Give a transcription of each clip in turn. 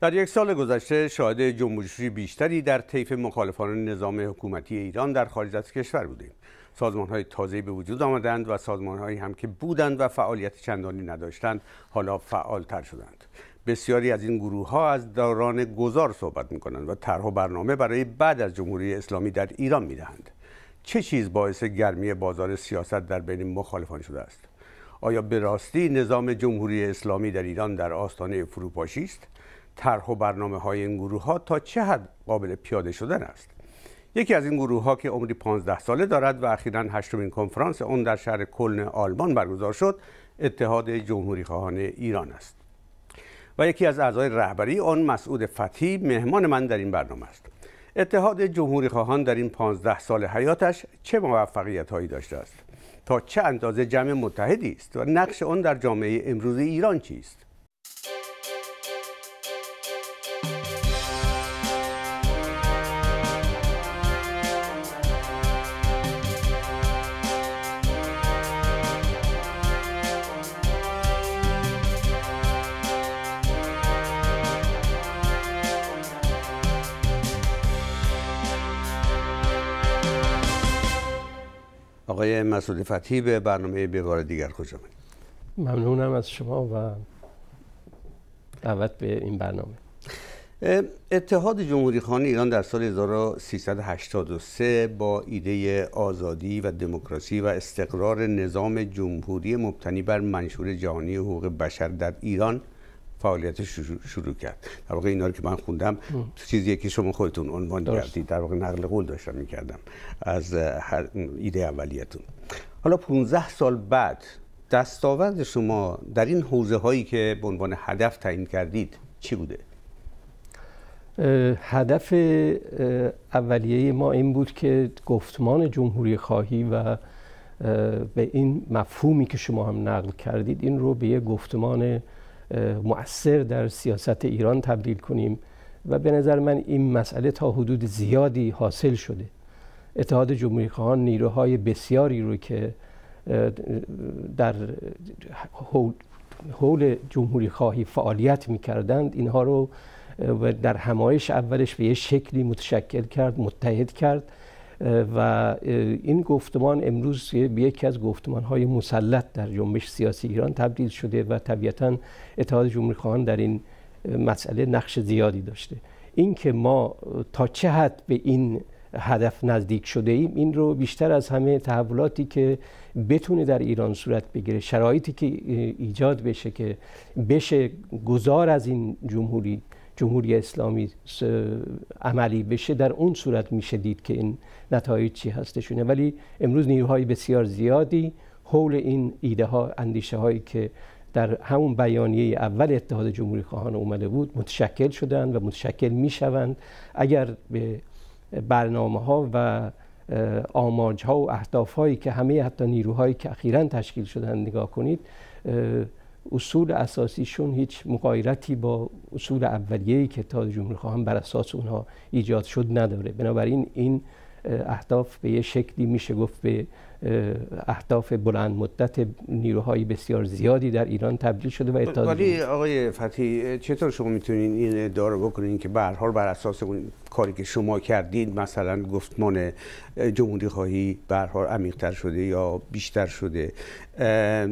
در یک سال گذشته شاهد جمهوری بیشتری در طیف مخالفان نظام حکومتی ایران در خارج از کشور بودیم سازمان های تازه به وجود آمدند و سازمان هایی هم که بودند و فعالیت چندانی نداشتند حالا تر شدند بسیاری از این گروه ها از دوران گذار صحبت می کنند و طرح و برنامه برای بعد از جمهوری اسلامی در ایران می دهند. چه چیز باعث گرمی بازار سیاست در بین مخالفان شده است؟ آیا به راستی نظام جمهوری اسلامی در ایران در آستانه فروپاشی است؟ طرح و برنامه های این گروه ها تا چه حد قابل پیاده شدن است یکی از این گروه ها که عمری 15 ساله دارد و اخیرا هشتمین کنفرانس اون در شهر کلن آلمان برگزار شد اتحاد جمهوری خواهان ایران است و یکی از اعضای رهبری آن مسعود فتی مهمان من در این برنامه است اتحاد جمهوری خواهان در این 15 سال حیاتش چه موفقیت هایی داشته است تا چه اندازه جمع متحدی است و نقش آن در جامعه امروز ایران چیست مسعود فتحی به برنامه به دیگر خوش آمدید ممنونم از شما و دعوت به این برنامه اتحاد جمهوری خانه ایران در سال 1383 با ایده آزادی و دموکراسی و استقرار نظام جمهوری مبتنی بر منشور جهانی حقوق بشر در ایران فعالیت شروع, شروع کرد در واقع اینا رو که من خوندم چیزی که شما خودتون عنوان کردید در واقع نقل قول داشتم میکردم از ایده اولیتون حالا 15 سال بعد دستاورد شما در این حوزه هایی که به عنوان هدف تعیین کردید چی بوده؟ هدف اولیه ما این بود که گفتمان جمهوری خواهی و به این مفهومی که شما هم نقل کردید این رو به یه گفتمان مؤثر در سیاست ایران تبدیل کنیم و به نظر من این مسئله تا حدود زیادی حاصل شده اتحاد جمهوری خواهان نیروهای بسیاری رو که در حول جمهوری خواهی فعالیت می کردند اینها رو در همایش اولش به یه شکلی متشکل کرد متحد کرد و این گفتمان امروز به یکی از گفتمان های مسلط در جنبش سیاسی ایران تبدیل شده و طبیعتا اتحاد جمهوری خواهان در این مسئله نقش زیادی داشته اینکه ما تا چه حد به این هدف نزدیک شده ایم این رو بیشتر از همه تحولاتی که بتونه در ایران صورت بگیره شرایطی که ایجاد بشه که بشه گذار از این جمهوری جمهوری اسلامی عملی بشه در اون صورت میشه دید که این نتایج چی هستشونه ولی امروز نیروهای بسیار زیادی حول این ایده ها اندیشه هایی که در همون بیانیه اول اتحاد جمهوری خواهان اومده بود متشکل شدن و متشکل میشوند اگر به برنامه ها و آمارج ها و اهداف هایی که همه حتی نیروهایی که اخیرا تشکیل شدن نگاه کنید اصول اساسیشون هیچ مقایرتی با اصول اولیه‌ای که تا جمهوری خواهم بر اساس اونها ایجاد شد نداره بنابراین این اهداف به یه شکلی میشه گفت به اهداف بلند مدت نیروهای بسیار زیادی در ایران تبدیل شده و اتحاد ولی آقای فتی چطور شما میتونید این ادعا رو بکنین که به حال بر اساس اون کاری که شما کردین مثلا گفتمان جمهوری خواهی به حال شده یا بیشتر شده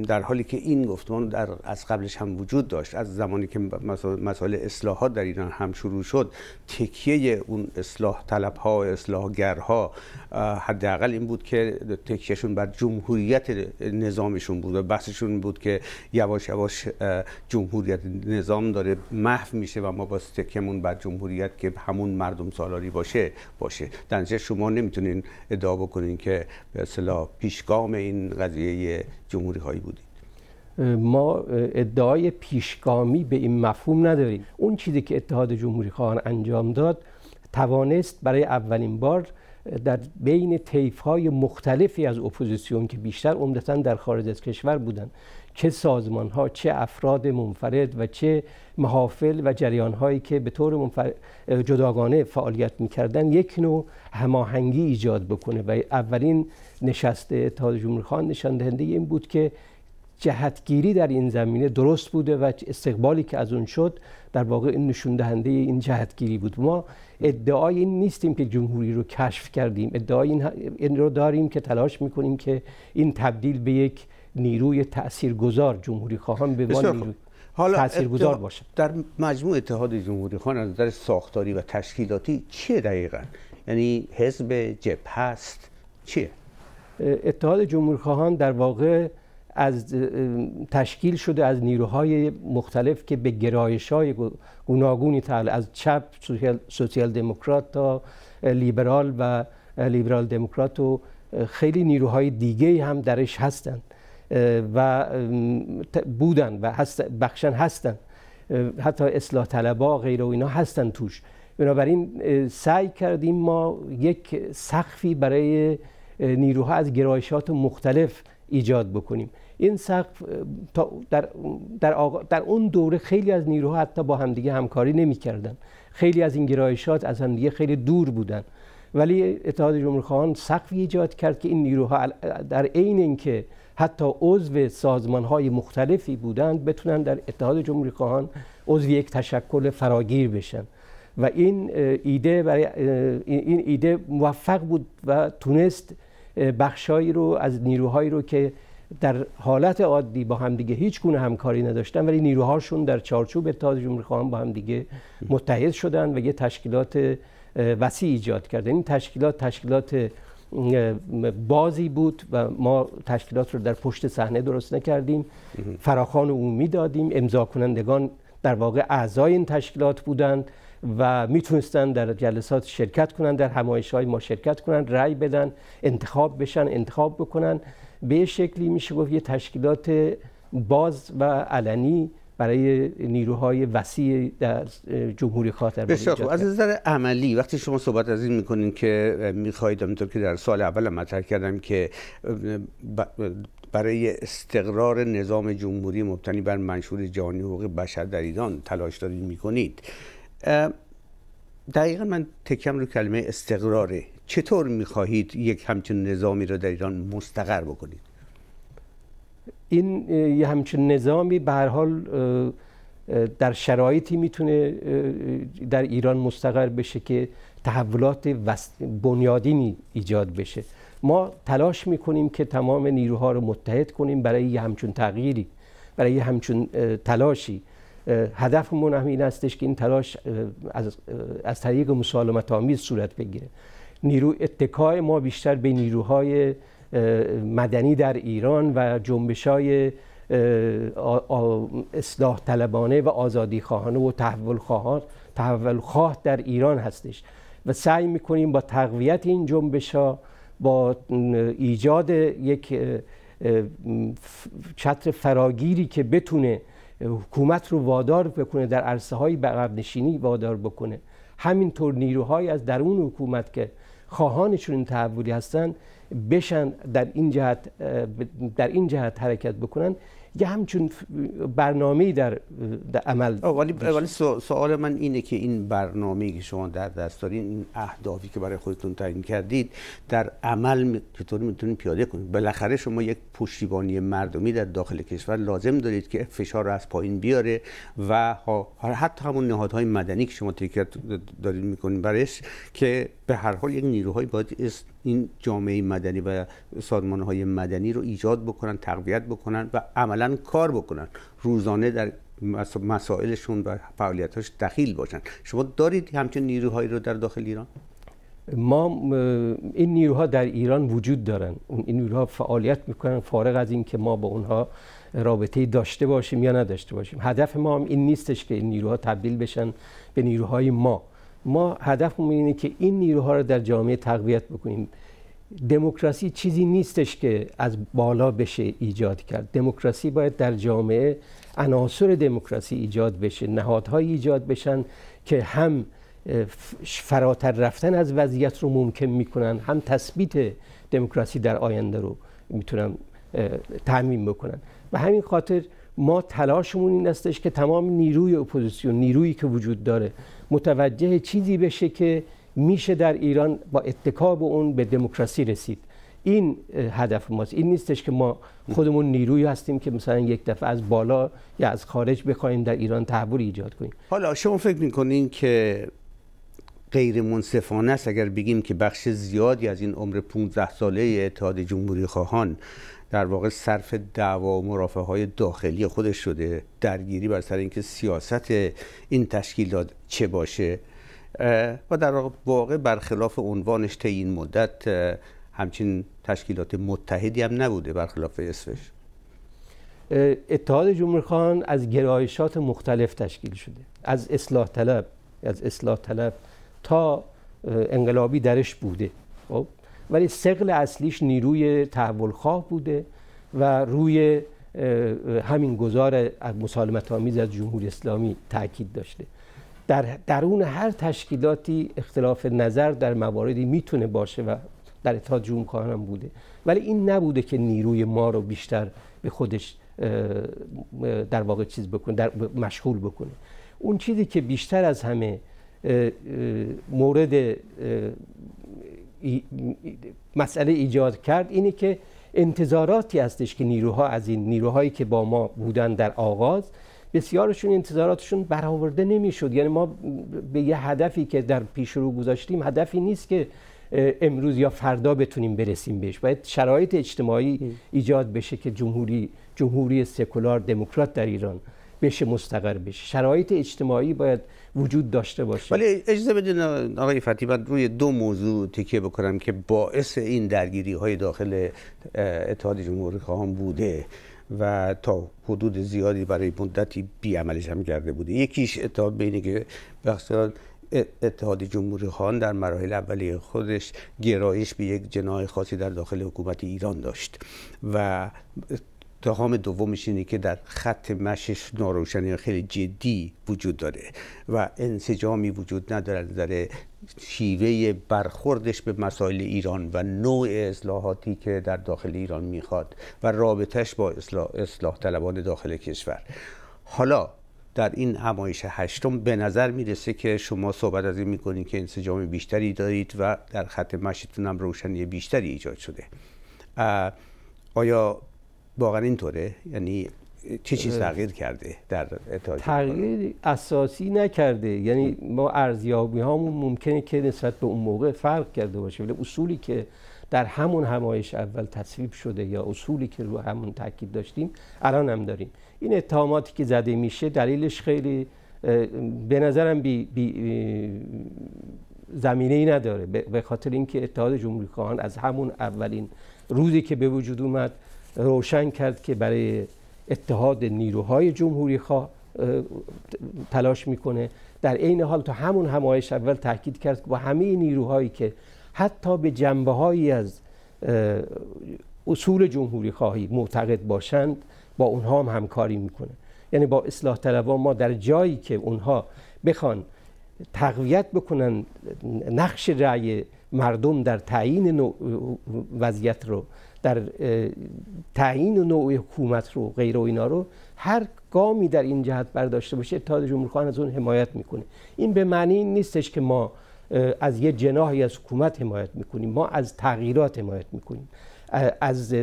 در حالی که این گفتمان در از قبلش هم وجود داشت از زمانی که مسائل اصلاحات در ایران هم شروع شد تکیه اون اصلاح طلب ها گرها حداقل این بود که تکیهشون بر جمهوریت نظامشون بود و بحثشون بود که یواش یواش جمهوریت نظام داره محو میشه و ما با تکیهمون بر جمهوریت که همون مردم سالاری باشه باشه در شما نمیتونین ادعا بکنین که به اصطلاح پیشگام این قضیه جمهوری هایی بودید ما ادعای پیشگامی به این مفهوم نداریم اون چیزی که اتحاد جمهوری خواهان انجام داد توانست برای اولین بار در بین های مختلفی از اپوزیسیون که بیشتر عمدتا در خارج از کشور بودند چه سازمان ها چه افراد منفرد و چه محافل و جریان هایی که به طور جداگانه فعالیت میکردن یک نوع هماهنگی ایجاد بکنه و اولین نشست اتحاد جمهوری خان نشان دهنده این بود که جهتگیری در این زمینه درست بوده و استقبالی که از اون شد در واقع این نشون دهنده این جهتگیری بود ما ادعای این نیستیم که جمهوری رو کشف کردیم ادعای این رو داریم که تلاش میکنیم که این تبدیل به یک نیروی تاثیرگذار جمهوری خواهان به ما نیروی حالا تاثیرگذار باشه در مجموع اتحاد جمهوری خواهان از نظر ساختاری و تشکیلاتی چیه دقیقا یعنی حزب جبهه است چیه اتحاد جمهوری در واقع از تشکیل شده از نیروهای مختلف که به گرایش های گوناگونی تعلق از چپ سوسیال دموکرات تا لیبرال و لیبرال دموکرات و خیلی نیروهای دیگه هم درش هستند و بودن و بخشن هستن حتی اصلاح طلبا غیر و اینا هستن توش بنابراین سعی کردیم ما یک سخفی برای نیروها از گرایشات مختلف ایجاد بکنیم این سقف در, در, در, اون دوره خیلی از نیروها حتی با همدیگه همکاری نمیکردن خیلی از این گرایشات از همدیگه خیلی دور بودن ولی اتحاد جمهوری خواهان سقفی ایجاد کرد که این نیروها در عین اینکه حتی عضو سازمان های مختلفی بودند بتونن در اتحاد جمهوری خواهان عضو یک تشکل فراگیر بشن و این ایده برای این ایده موفق بود و تونست بخشهایی رو از نیروهایی رو که در حالت عادی با همدیگه هیچ گونه همکاری نداشتن ولی نیروهاشون در چارچوب اتحاد جمهوری خواهان با همدیگه متحد شدن و یه تشکیلات وسیع ایجاد کردن این تشکیلات تشکیلات بازی بود و ما تشکیلات رو در پشت صحنه درست نکردیم فراخان عمومی دادیم امضا کنندگان در واقع اعضای این تشکیلات بودند و میتونستن در جلسات شرکت کنن در همایش های ما شرکت کنن رای بدن انتخاب بشن انتخاب بکنن به شکلی میشه گفت یه تشکیلات باز و علنی برای نیروهای وسیع در جمهوری خاطر بسیار از نظر عملی وقتی شما صحبت از این میکنین که میخواهید همینطور که در سال اول مطرح کردم که برای استقرار نظام جمهوری مبتنی بر منشور جهانی حقوق بشر در ایران تلاش دارید میکنید دقیقا من تکم رو کلمه استقراره چطور میخواهید یک همچین نظامی رو در ایران مستقر بکنید این یه همچین نظامی به حال در شرایطی میتونه در ایران مستقر بشه که تحولات بنیادینی ایجاد بشه ما تلاش میکنیم که تمام نیروها رو متحد کنیم برای یه همچون تغییری برای یه همچون تلاشی هدفمون هم این استش که این تلاش از, از طریق مسالمت آمیز صورت بگیره نیرو اتکای ما بیشتر به نیروهای مدنی در ایران و جنبش های اصلاح طلبانه و آزادی خواهانه و تحول خواهان تحول در ایران هستش و سعی میکنیم با تقویت این جنبش ها با ایجاد یک چتر فراگیری که بتونه حکومت رو وادار بکنه در عرصه های بقب نشینی وادار بکنه همینطور نیروهای از درون حکومت که خواهانشون این تحولی هستن بشن در این جهت در این جهت حرکت بکنن یه همچون برنامه در, در عمل ولی ولی سوال من اینه که این برنامه‌ای که شما در دست دارین این اهدافی که برای خودتون تعیین کردید در عمل چطور میتونید پیاده کنید بالاخره شما یک پشتیبانی مردمی در داخل کشور لازم دارید که فشار رو از پایین بیاره و حتی همون نهادهای مدنی که شما تکرار دارید میکنید برش که به هر حال یک نیروهایی باید این جامعه مدنی و سازمانهای مدنی رو ایجاد بکنن تقویت بکنن و عملا کار بکنن روزانه در مسائلشون و فعالیتاش دخیل باشن شما دارید همچین نیروهایی رو در داخل ایران ما این نیروها در ایران وجود دارن این نیروها فعالیت میکنن فارغ از اینکه ما با اونها رابطه داشته باشیم یا نداشته باشیم هدف ما هم این نیستش که این نیروها تبدیل بشن به نیروهای ما ما هدفمون اینه که این نیروها رو در جامعه تقویت بکنیم دموکراسی چیزی نیستش که از بالا بشه ایجاد کرد دموکراسی باید در جامعه عناصر دموکراسی ایجاد بشه نهادهایی ایجاد بشن که هم فراتر رفتن از وضعیت رو ممکن میکنن هم تثبیت دموکراسی در آینده رو میتونن تعمین بکنن و همین خاطر ما تلاشمون این استش که تمام نیروی اپوزیسیون نیرویی که وجود داره متوجه چیزی بشه که میشه در ایران با اتکا به اون به دموکراسی رسید این هدف ماست این نیستش که ما خودمون نیروی هستیم که مثلا یک دفعه از بالا یا از خارج بخوایم در ایران تحول ایجاد کنیم حالا شما فکر میکنین که غیر منصفانه است اگر بگیم که بخش زیادی از این عمر 15 ساله اتحاد جمهوری خواهان در واقع صرف دعوا و مرافع های داخلی خودش شده درگیری بر سر اینکه سیاست این تشکیلات چه باشه و در واقع برخلاف عنوانش تا این مدت همچین تشکیلات متحدی هم نبوده برخلاف اسمش اتحاد جمهوری خواهان از گرایشات مختلف تشکیل شده از اصلاح طلب از اصلاح طلب تا انقلابی درش بوده خب؟ ولی سقل اصلیش نیروی تحولخواه بوده و روی همین گذار مسالمت آمیز از جمهوری اسلامی تاکید داشته در درون هر تشکیلاتی اختلاف نظر در مواردی میتونه باشه و در اتحاد جمهور هم بوده ولی این نبوده که نیروی ما رو بیشتر به خودش در واقع چیز بکنه در مشغول بکنه اون چیزی که بیشتر از همه مورد مسئله ایجاد کرد اینه که انتظاراتی هستش که نیروها از این نیروهایی که با ما بودن در آغاز بسیارشون انتظاراتشون برآورده نمیشد یعنی ما به یه هدفی که در پیش رو گذاشتیم هدفی نیست که امروز یا فردا بتونیم برسیم بهش باید شرایط اجتماعی ایجاد بشه که جمهوری جمهوری سکولار دموکرات در ایران بشه مستقر بشه شرایط اجتماعی باید وجود داشته باشه ولی اجازه بدین آقای فتی من روی دو موضوع تکیه بکنم که باعث این درگیری های داخل اتحاد جمهوری خان بوده و تا حدود زیادی برای مدتی بیعملش هم کرده بوده یکیش اتحاد بینه که بخصیان اتحاد جمهوری خان در مراحل اولی خودش گرایش به یک جناه خاصی در داخل حکومت ایران داشت و اتهام دومش اینه که در خط مشش ناروشنی خیلی جدی وجود داره و انسجامی وجود نداره در شیوه برخوردش به مسائل ایران و نوع اصلاحاتی که در داخل ایران میخواد و رابطش با اصلاح, اصلاح طلبان داخل کشور حالا در این همایش هشتم به نظر میرسه که شما صحبت از این میکنید که انسجام بیشتری دارید و در خط مشتون هم روشنی بیشتری ایجاد شده آیا واقعا اینطوره یعنی چه چیز تغییر کرده در تغییر اساسی نکرده یعنی ما ارزیابی هامون ممکنه که نسبت به اون موقع فرق کرده باشه ولی اصولی که در همون همایش اول تصویب شده یا اصولی که رو همون تاکید داشتیم الان هم داریم این اتهاماتی که زده میشه دلیلش خیلی به نظرم بی, بی زمینه ای نداره به خاطر اینکه اتحاد جمهوری خواهان از همون اولین روزی که به وجود اومد روشن کرد که برای اتحاد نیروهای جمهوری خواه تلاش میکنه در عین حال تا همون همایش اول تاکید کرد که با همه نیروهایی که حتی به جنبه هایی از اصول جمهوری خواهی معتقد باشند با اونها هم همکاری میکنه یعنی با اصلاح طلبان ما در جایی که اونها بخوان تقویت بکنن نقش رأی مردم در تعیین وضعیت رو در تعیین و نوع حکومت رو غیر و اینا رو هر گامی در این جهت برداشته باشه اتحاد خواهان از اون حمایت میکنه این به معنی نیستش که ما از یه جناحی از حکومت حمایت میکنیم ما از تغییرات حمایت میکنیم از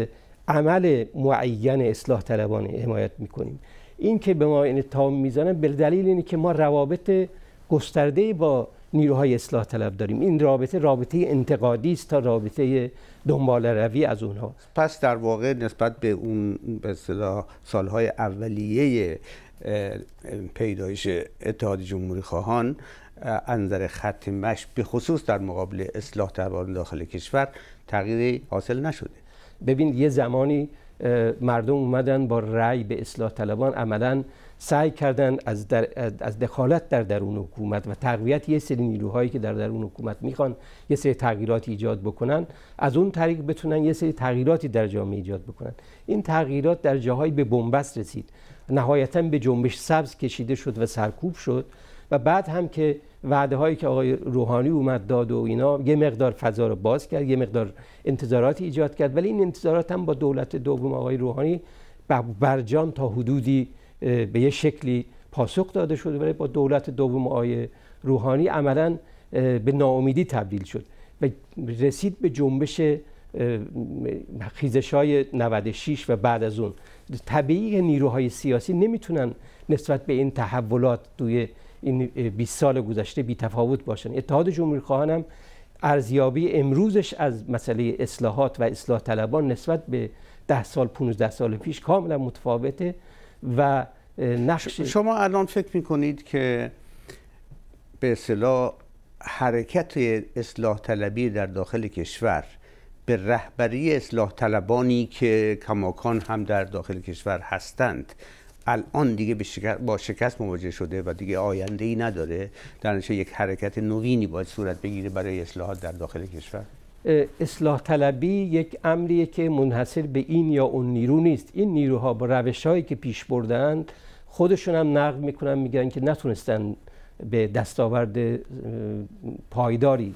عمل معین اصلاح طلبان حمایت میکنیم این که به ما این اتهام میزنن به دلیل اینه که ما روابط گسترده با نیروهای اصلاح طلب داریم این رابطه رابطه انتقادی است تا رابطه دنبال روی از اونها پس در واقع نسبت به اون به سالهای اولیه پیدایش اتحاد جمهوری خواهان انظر خط مش به خصوص در مقابل اصلاح طلبان داخل کشور تغییری حاصل نشده ببین یه زمانی مردم اومدن با رأی به اصلاح طلبان عملاً، سعی کردن از, در از دخالت در درون حکومت و تقویت یه سری نیروهایی که در درون حکومت میخوان یه سری تغییرات ایجاد بکنن از اون طریق بتونن یه سری تغییراتی در جامعه ایجاد بکنن این تغییرات در جاهایی به بنبست رسید نهایتا به جنبش سبز کشیده شد و سرکوب شد و بعد هم که وعده هایی که آقای روحانی اومد داد و اینا یه مقدار فضا رو باز کرد یه مقدار انتظارات ایجاد کرد ولی این انتظارات هم با دولت دوم آقای روحانی برجان تا حدودی به یه شکلی پاسخ داده شد ولی با دولت دوم آیه روحانی عملا به ناامیدی تبدیل شد و رسید به جنبش خیزش های 96 و بعد از اون طبیعی نیروهای سیاسی نمیتونن نسبت به این تحولات توی این 20 سال گذشته بی تفاوت باشن اتحاد جمهوری خواهان ارزیابی امروزش از مسئله اصلاحات و اصلاح طلبان نسبت به 10 سال 15 سال پیش کاملا متفاوته و شما الان فکر میکنید که به اصطلاح حرکت اصلاح طلبی در داخل کشور به رهبری اصلاح طلبانی که کماکان هم در داخل کشور هستند الان دیگه با شکست مواجه شده و دیگه آینده ای نداره در یک حرکت نوینی باید صورت بگیره برای اصلاحات در داخل کشور اصلاح طلبی یک امریه که منحصر به این یا اون نیرو نیست این نیروها با روش هایی که پیش بردند خودشون هم نقد میکنن میگن که نتونستن به دستاورد پایداری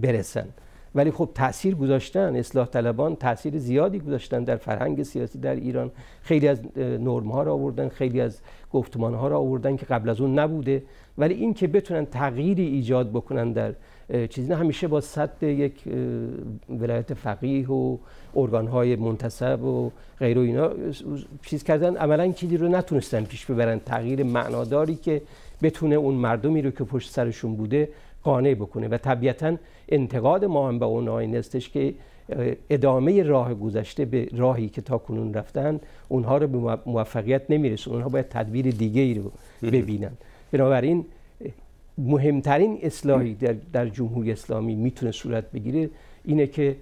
برسن ولی خب تاثیر گذاشتن اصلاح طلبان تاثیر زیادی گذاشتن در فرهنگ سیاسی در ایران خیلی از نرم ها را آوردن خیلی از گفتمان ها را آوردن که قبل از اون نبوده ولی این که بتونن تغییری ایجاد بکنن در چیزی نه همیشه با صد یک ولایت فقیه و ارگان های منتصب و غیر و اینا چیز کردن عملا چیزی رو نتونستن پیش ببرن تغییر معناداری که بتونه اون مردمی رو که پشت سرشون بوده قانع بکنه و طبیعتا انتقاد ما هم به اونها این استش که ادامه راه گذشته به راهی که تا کنون رفتن اونها رو به موفقیت نمیرسون اونها باید تدبیر دیگه ای رو ببینن بنابراین مهمترین اصلاحی در, در جمهوری اسلامی میتونه صورت بگیره اینه که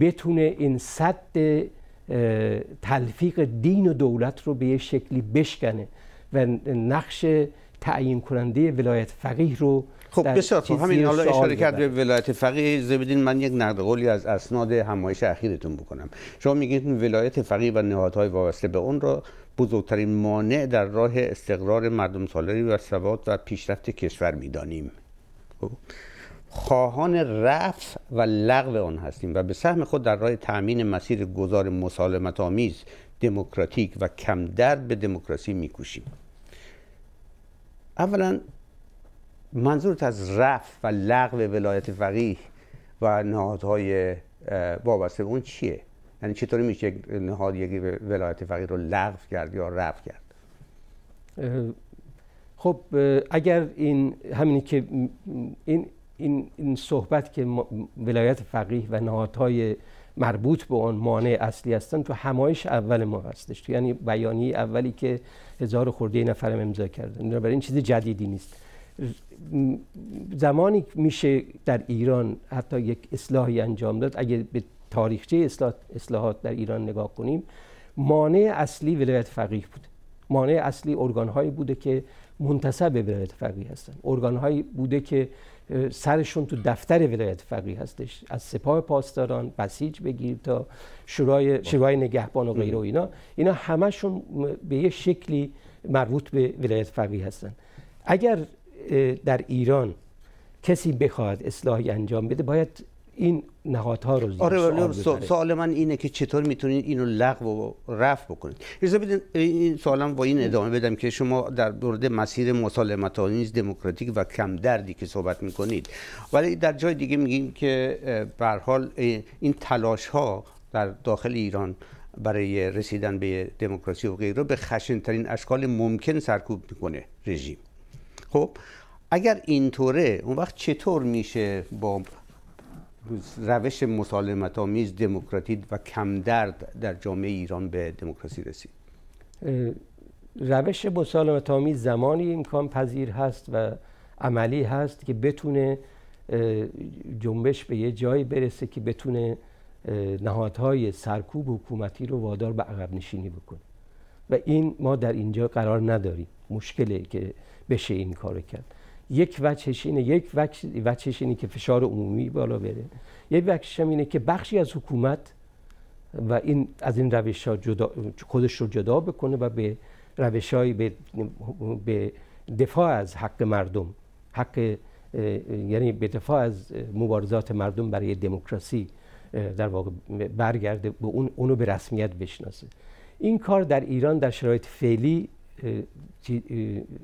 بتونه این صد تلفیق دین و دولت رو به یه شکلی بشکنه و نقش تعیین کننده ولایت فقیه رو خب بسیار خوب همین حالا اشاره کرد به ولایت فقیه زبدین من یک نقد قولی از اسناد همایش اخیرتون بکنم شما میگید ولایت فقیه و نهادهای وابسته به اون را بزرگترین مانع در راه استقرار مردم سالاری و ثبات و پیشرفت کشور میدانیم خب، خواهان رفع و لغو آن هستیم و به سهم خود در راه تأمین مسیر گذار مسالمت آمیز دموکراتیک و کم درد به دموکراسی میکوشیم اولا منظورت از رف و لغو ولایت فقیه و نهادهای وابسته اون چیه یعنی چطوری میشه نهاد یکی ولایت فقیه رو لغو کرد یا رف کرد خب اگر این همینی که این این, این صحبت که ولایت فقیه و نهادهای مربوط به اون مانع اصلی هستن تو همایش اول ما هستش یعنی بیانیه اولی که هزار خورده نفرم امضا کردن برای این چیز جدیدی نیست زمانی میشه در ایران حتی یک اصلاحی انجام داد اگر به تاریخچه اصلاحات در ایران نگاه کنیم مانع اصلی ولایت فقیه بود مانع اصلی ارگانهایی بوده که منتصب به ولایت فقیه هستن ارگانهایی بوده که سرشون تو دفتر ولایت فقیه هستش از سپاه پاسداران بسیج بگیر تا شورای شورای نگهبان و غیره و اینا اینا همشون به یه شکلی مربوط به ولایت فقیه هستن اگر در ایران کسی بخواد اصلاحی انجام بده باید این نهادها رو آره،, آره سوال, سوال, من اینه که چطور میتونید اینو لغو و رفع بکنید اجازه بدین این سوالم با این ادامه بدم که شما در مورد مسیر مسالمت دموکراتیک و کم دردی که صحبت میکنید ولی در جای دیگه میگیم که به حال این تلاش ها در داخل ایران برای رسیدن به دموکراسی و غیره به خشنترین اشکال ممکن سرکوب میکنه رژیم خب اگر اینطوره اون وقت چطور میشه با روش مسالمت آمیز دموکراتی و کم درد در جامعه ایران به دموکراسی رسید روش مسالمت آمیز زمانی امکان پذیر هست و عملی هست که بتونه جنبش به یه جایی برسه که بتونه نهادهای سرکوب حکومتی رو وادار به عقب نشینی بکنه و این ما در اینجا قرار نداریم مشکلی که بشه این کارو کرد یک وجهش اینه یک وجهش اینه که فشار عمومی بالا بره یک وجهش هم اینه که بخشی از حکومت و این از این روش جدا خودش رو جدا بکنه و به روش به, به دفاع از حق مردم حق یعنی به دفاع از مبارزات مردم برای دموکراسی در واقع برگرده به اون اونو به رسمیت بشناسه این کار در ایران در شرایط فعلی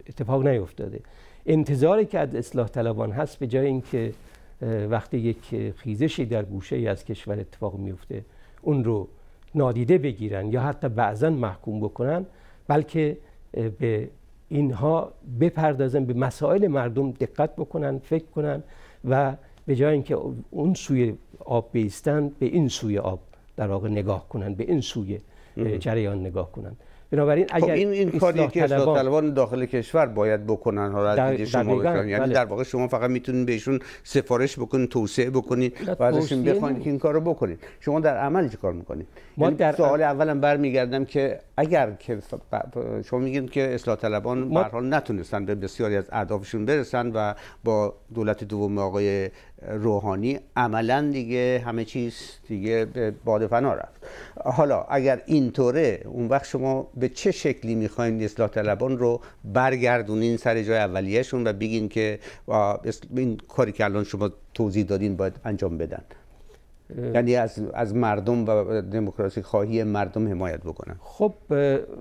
اتفاق نیفتاده انتظاری که از اصلاح طلبان هست به جای اینکه وقتی یک خیزشی در گوشه ای از کشور اتفاق میفته اون رو نادیده بگیرن یا حتی بعضا محکوم بکنن بلکه به اینها بپردازن به مسائل مردم دقت بکنن فکر کنن و به جای اینکه اون سوی آب بیستن به این سوی آب در واقع نگاه کنن به این سوی جریان نگاه کنن بنابراین خب، اگر این این کاری که اصلاح طلبان داخل کشور باید بکنن حالا شما یعنی بله. در واقع شما فقط میتونید بهشون سفارش بکنید توسعه بکنید و ازشون بخواین که این کارو بکنید شما در عمل چیکار میکنید؟ ما یعنی در سوال اولم برمیگردم که اگر که شما میگین که اصلاح طلبان به حال نتونستن به بسیاری از اهدافشون برسن و با دولت دوم آقای روحانی عملا دیگه همه چیز دیگه به باد فنا رفت حالا اگر اینطوره اون وقت شما به چه شکلی میخواین اصلاح طلبان رو برگردونین سر جای اولیهشون و بگین که این کاری که الان شما توضیح دادین باید انجام بدن یعنی از, از مردم و دموکراسی خواهی مردم حمایت بکنن خب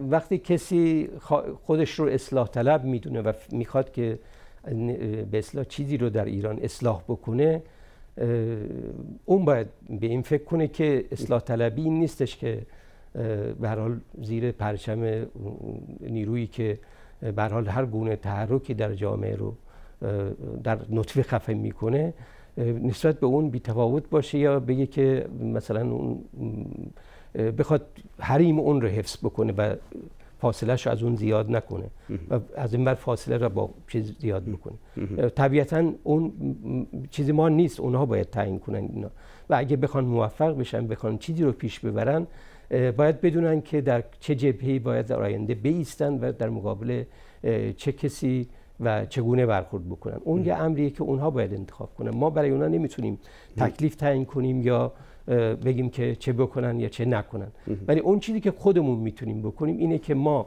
وقتی کسی خودش رو اصلاح طلب میدونه و میخواد که به اصلاح چیزی رو در ایران اصلاح بکنه اون باید به این فکر کنه که اصلاح طلبی این نیستش که به حال زیر پرچم نیرویی که به حال هر گونه تحرکی در جامعه رو در نطفه خفه میکنه نسبت به اون بیتفاوت باشه یا بگه که مثلا اون بخواد حریم اون رو حفظ بکنه و فاصلهش از اون زیاد نکنه و از این بر فاصله را با چیز زیاد بکنه طبیعتا اون چیزی ما نیست اونها باید تعیین کنن اینا و اگه بخوان موفق بشن بخوان چیزی رو پیش ببرن باید بدونن که در چه جبهه‌ای باید در آینده بیستن و در مقابل چه کسی و چگونه برخورد بکنن اون یه امریه که اونها باید انتخاب کنن ما برای اونها نمیتونیم تکلیف تعیین کنیم یا بگیم که چه بکنن یا چه نکنن ولی اون چیزی که خودمون میتونیم بکنیم اینه که ما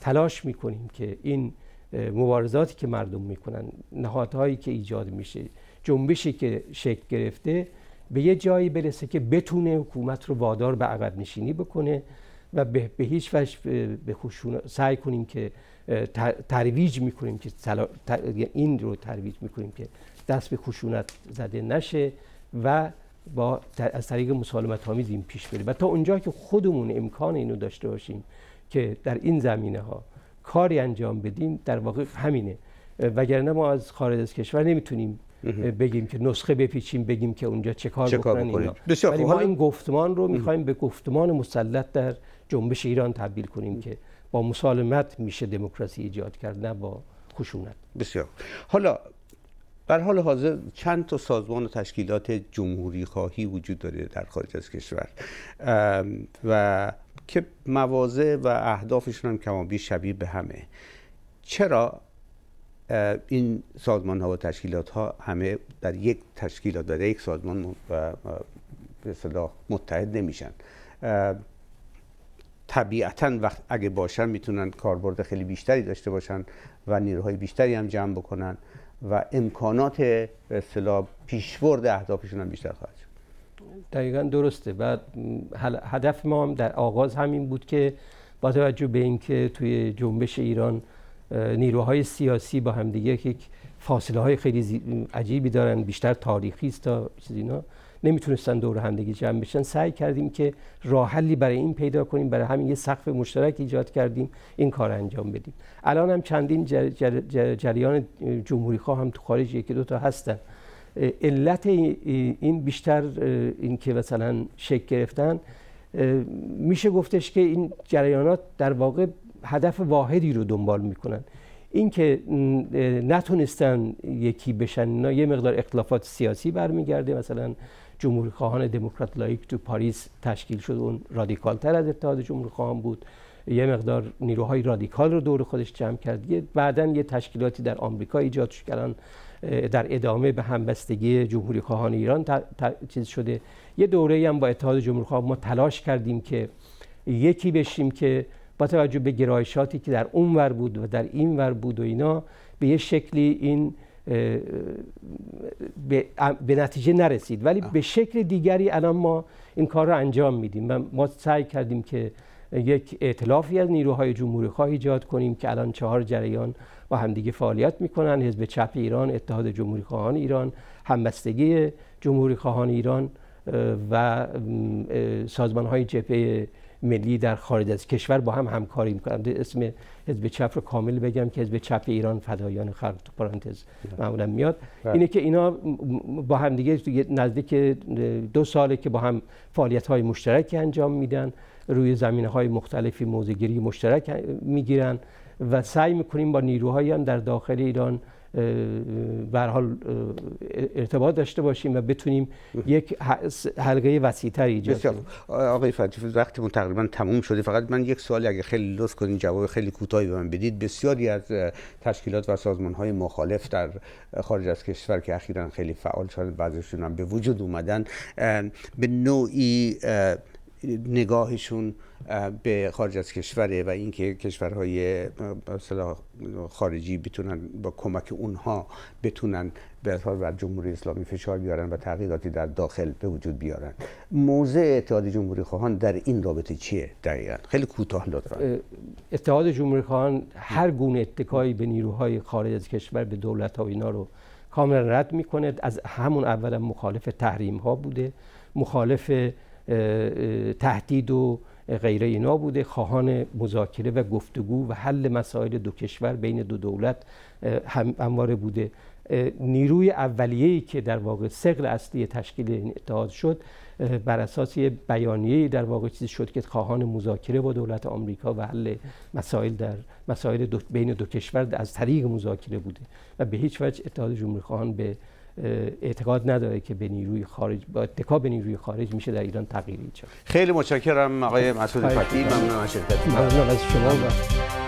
تلاش میکنیم که این مبارزاتی که مردم میکنن نهادهایی که ایجاد میشه جنبشی که شکل گرفته به یه جایی برسه که بتونه حکومت رو وادار به عقب نشینی بکنه و به, به هیچ وجه به سعی کنیم که ترویج میکنیم که یعنی این رو ترویج میکنیم که دست به خشونت زده نشه و با از طریق مسالمت آمیز این پیش بریم و تا اونجا که خودمون امکان اینو داشته باشیم که در این زمینه ها کاری انجام بدیم در واقع همینه وگرنه ما از خارج از کشور نمیتونیم بگیم که نسخه بپیچیم بگیم که اونجا چه کار بکنن بسیار ولی ما این گفتمان رو میخوایم به گفتمان مسلط در جنبش ایران تبدیل کنیم که با مسالمت میشه دموکراسی ایجاد کرد نه با خشونت بسیار حالا در حال حاضر چند تا سازمان و تشکیلات جمهوری خواهی وجود داره در خارج از کشور و که مواضع و اهدافشون هم کما شبیه به همه چرا این سازمان ها و تشکیلات ها همه در یک تشکیلات در یک سازمان به صلاح متحد نمیشن طبیعتا وقت اگه باشن میتونن کاربرد خیلی بیشتری داشته باشن و نیروهای بیشتری هم جمع بکنن و امکانات به اصطلاح پیشبرد اهدافشون هم بیشتر خواهد شد دقیقا درسته و هدف ما هم در آغاز همین بود که با توجه به اینکه توی جنبش ایران نیروهای سیاسی با همدیگه یک فاصله های خیلی عجیبی دارن بیشتر تاریخی است تا چیز اینا نمیتونستن دور دیگه جمع بشن سعی کردیم که راه حلی برای این پیدا کنیم برای همین یه سقف مشترک ایجاد کردیم این کار انجام بدیم الان هم چندین جریان جمهوری خواه هم تو خارج یکی دو تا هستن علت این بیشتر این که مثلا شک گرفتن میشه گفتش که این جریانات در واقع هدف واحدی رو دنبال میکنن اینکه نتونستن یکی بشن یه مقدار اختلافات سیاسی برمیگرده مثلا خواهان دموکرات لایک تو پاریس تشکیل شد اون رادیکال تر از اتحاد خواهان بود یه مقدار نیروهای رادیکال رو دور خودش جمع کرد بعدا یه تشکیلاتی در آمریکا ایجاد شد کردن در ادامه به همبستگی جمهوری خواهان ایران چیز شده یه دوره هم با اتحاد جمهوری خواهان ما تلاش کردیم که یکی بشیم که با توجه به گرایشاتی که در اون ور بود و در این ور بود و اینا به یه شکلی این به نتیجه نرسید ولی به شکل دیگری الان ما این کار را انجام میدیم و ما سعی کردیم که یک اعتلافی از نیروهای جمهوری خواه ایجاد کنیم که الان چهار جریان با همدیگه فعالیت میکنن حزب چپ ایران اتحاد جمهوری خواهان ایران همبستگی جمهوری خواهان ایران و سازمان های جبهه ملی در خارج از کشور با هم همکاری میکنم اسم حزب چپ رو کامل بگم که حزب چپ ایران فدایان خلق تو پرانتز معمولا میاد بله. اینه که اینا با هم دیگه نزدیک دو ساله که با هم فعالیت های مشترکی انجام میدن روی زمینه های مختلفی موزگیری مشترک میگیرن و سعی میکنیم با نیروهایی هم در داخل ایران بر حال ارتباط داشته باشیم و بتونیم یک حلقه تری ایجاد کنیم آقای فرجی وقتمون تقریبا تموم شده فقط من یک سوال اگه خیلی لطف کنید جواب خیلی کوتاهی به من بدید بسیاری از تشکیلات و های مخالف در خارج از کشور که اخیرا خیلی فعال شدن بعضیشون هم به وجود اومدن به نوعی نگاهشون به خارج از کشوره و اینکه کشورهای خارجی بتونن با کمک اونها بتونن به بر جمهوری اسلامی فشار بیارن و تغییراتی در داخل به وجود بیارن موضع اتحاد جمهوری خواهان در این رابطه چیه دقیقا خیلی کوتاه لطفا اتحاد جمهوری خواهان هر گونه اتکایی به نیروهای خارج از کشور به دولت ها و اینا رو کاملا رد میکنه از همون اول مخالف تحریم ها بوده مخالف تهدید و غیره اینا بوده خواهان مذاکره و گفتگو و حل مسائل دو کشور بین دو دولت همواره بوده نیروی اولیه‌ای که در واقع سقل اصلی تشکیل این اتحاد شد بر اساس بیانیه در واقع چیزی شد که خواهان مذاکره با دولت آمریکا و حل مسائل در مسائل دو بین دو کشور از طریق مذاکره بوده و به هیچ وجه اتحاد جمهوری خواهان به اعتقاد نداره که به نیروی خارج با اتکا به نیروی خارج میشه در ایران تغییر ایجاد خیلی متشکرم آقای خب، مسعود فتی ممنون از شرکت شما